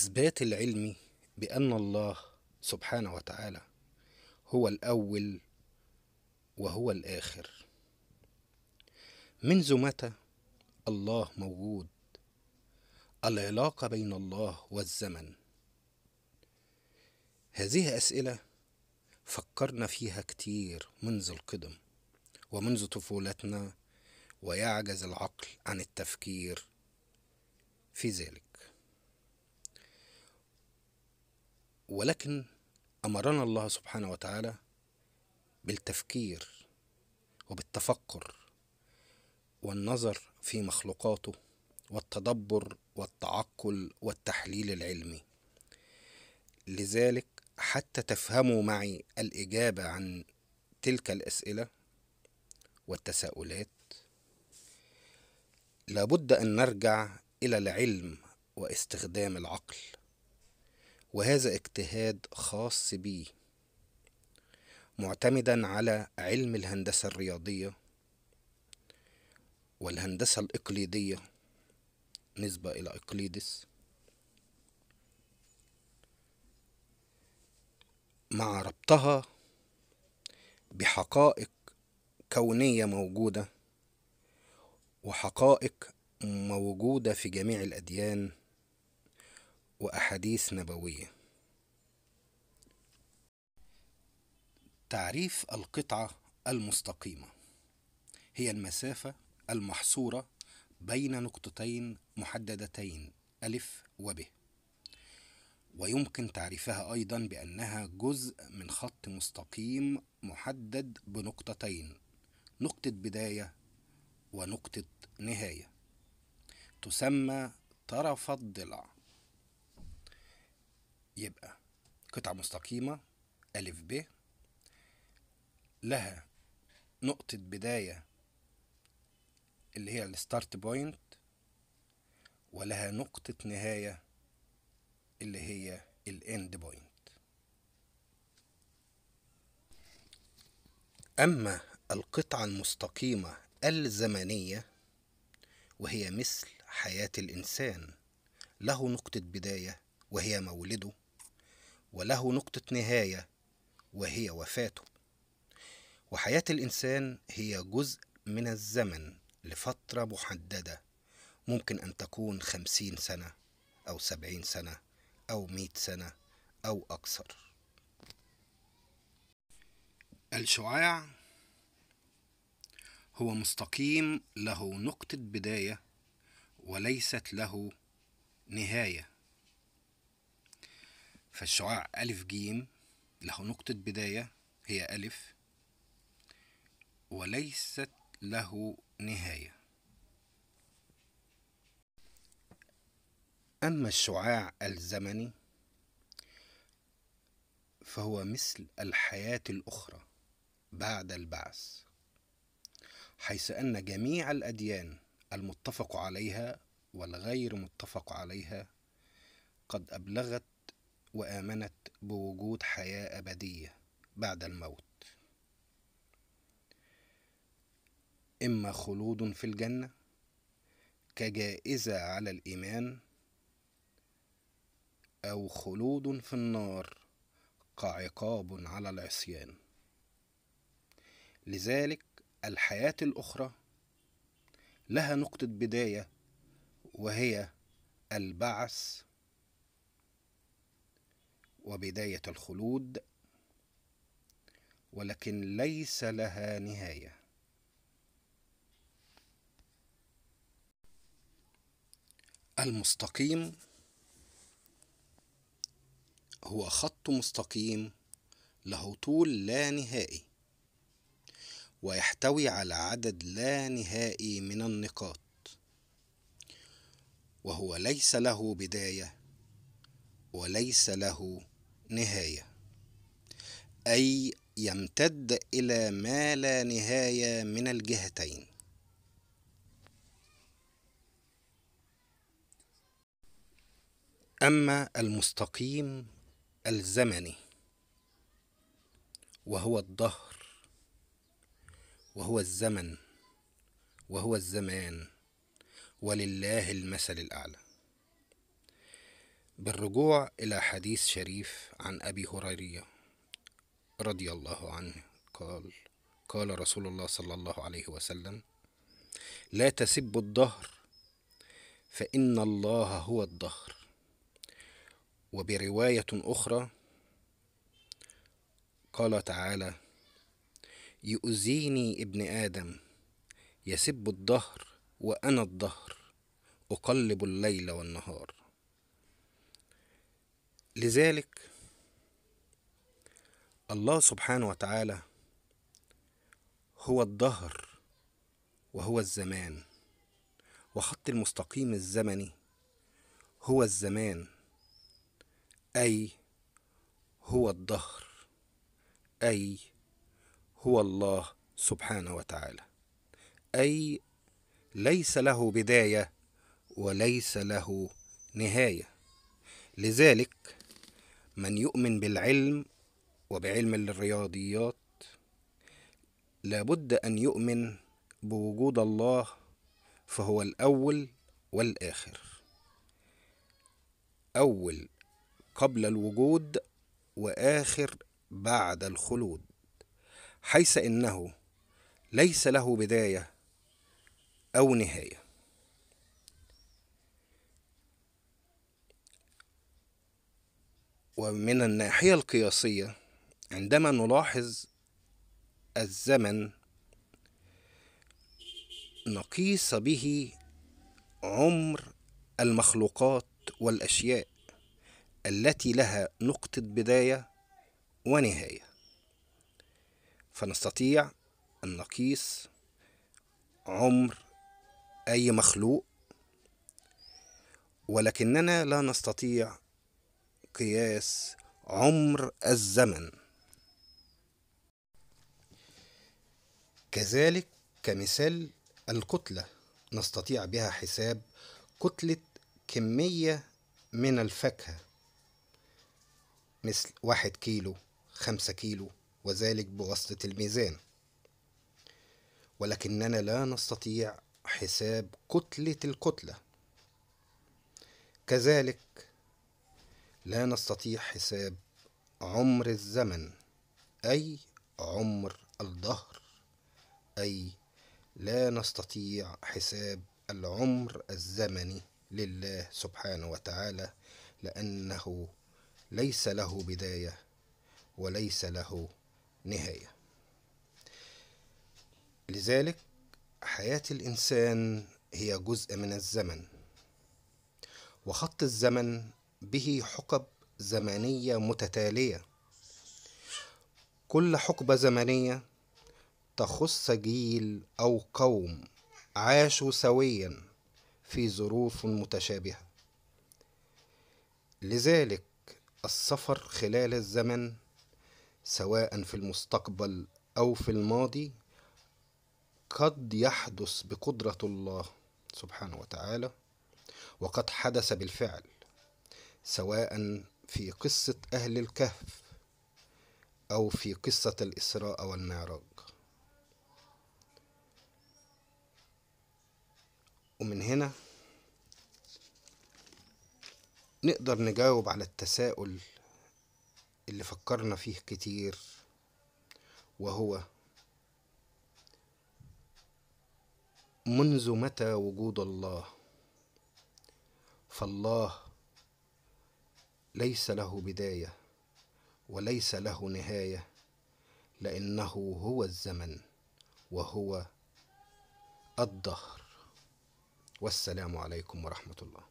الإثبات العلمي بأن الله سبحانه وتعالى هو الأول وهو الآخر منذ متى الله موجود العلاقة بين الله والزمن هذه أسئلة فكرنا فيها كتير منذ القدم ومنذ طفولتنا ويعجز العقل عن التفكير في ذلك ولكن امرنا الله سبحانه وتعالى بالتفكير وبالتفكر والنظر في مخلوقاته والتدبر والتعقل والتحليل العلمي لذلك حتى تفهموا معي الاجابه عن تلك الاسئله والتساؤلات لابد ان نرجع الى العلم واستخدام العقل وهذا اجتهاد خاص بي معتمدا على علم الهندسة الرياضية والهندسة الإقليدية نسبة إلى إقليدس مع ربطها بحقائق كونية موجودة وحقائق موجودة في جميع الأديان وأحاديث نبوية تعريف القطعة المستقيمة هي المسافة المحصورة بين نقطتين محددتين ألف وب ويمكن تعريفها أيضا بأنها جزء من خط مستقيم محدد بنقطتين نقطة بداية ونقطة نهاية تسمى طرف الضلع يبقى قطعة مستقيمة ألف ب لها نقطة بداية اللي هي الستارت بوينت ولها نقطة نهاية اللي هي الاند بوينت أما القطعة المستقيمة الزمنية وهي مثل حياة الإنسان له نقطة بداية وهي مولده وله نقطة نهاية وهي وفاته وحياة الإنسان هي جزء من الزمن لفترة محددة ممكن أن تكون خمسين سنة أو سبعين سنة أو مئة سنة أو أكثر الشعاع هو مستقيم له نقطة بداية وليست له نهايه فالشعاع ألف جيم له نقطة بداية هي ألف وليست له نهاية أما الشعاع الزمني فهو مثل الحياة الأخرى بعد البعث حيث أن جميع الأديان المتفق عليها والغير متفق عليها قد أبلغت وآمنت بوجود حياة أبدية بعد الموت إما خلود في الجنة كجائزة على الإيمان أو خلود في النار كعقاب على العصيان لذلك الحياة الأخرى لها نقطة بداية وهي البعث وبداية الخلود ولكن ليس لها نهاية المستقيم هو خط مستقيم له طول لا نهائي ويحتوي على عدد لا نهائي من النقاط وهو ليس له بدايه وليس له نهاية نهاية أي يمتد إلى ما لا نهاية من الجهتين أما المستقيم الزمني وهو الدهر وهو الزمن وهو الزمان ولله المثل الأعلى بالرجوع إلى حديث شريف عن أبي هريرية رضي الله عنه قال قال رسول الله صلى الله عليه وسلم لا تسبوا الدهر فإن الله هو الدهر وبرواية أخرى قال تعالى يؤذيني ابن آدم يسب الدهر وأنا الدهر أقلب الليل والنهار لذلك الله سبحانه وتعالى هو الدهر وهو الزمان وخط المستقيم الزمني هو الزمان اي هو الدهر اي هو الله سبحانه وتعالى اي ليس له بدايه وليس له نهايه لذلك من يؤمن بالعلم وبعلم الرياضيات لابد ان يؤمن بوجود الله فهو الاول والاخر اول قبل الوجود واخر بعد الخلود حيث انه ليس له بدايه او نهايه ومن الناحية القياسية عندما نلاحظ الزمن نقيس به عمر المخلوقات والأشياء التي لها نقطة بداية ونهاية فنستطيع أن نقيس عمر أي مخلوق ولكننا لا نستطيع قياس عمر الزمن كذلك كمثال الكتلة نستطيع بها حساب كتلة كمية من الفاكهة مثل واحد كيلو خمسة كيلو وذلك بواسطة الميزان ولكننا لا نستطيع حساب كتلة الكتلة كذلك لا نستطيع حساب عمر الزمن أي عمر الدهر أي لا نستطيع حساب العمر الزمني لله سبحانه وتعالى لأنه ليس له بداية وليس له نهاية لذلك حياة الإنسان هي جزء من الزمن وخط الزمن به حقب زمنية متتالية كل حقبة زمنية تخص جيل أو قوم عاشوا سويا في ظروف متشابهة لذلك السفر خلال الزمن سواء في المستقبل أو في الماضي قد يحدث بقدرة الله سبحانه وتعالى وقد حدث بالفعل سواء في قصة أهل الكهف أو في قصة الإسراء والمعراج ومن هنا نقدر نجاوب على التساؤل اللي فكرنا فيه كتير وهو منذ متى وجود الله فالله ليس له بدايه وليس له نهايه لانه هو الزمن وهو الدهر والسلام عليكم ورحمه الله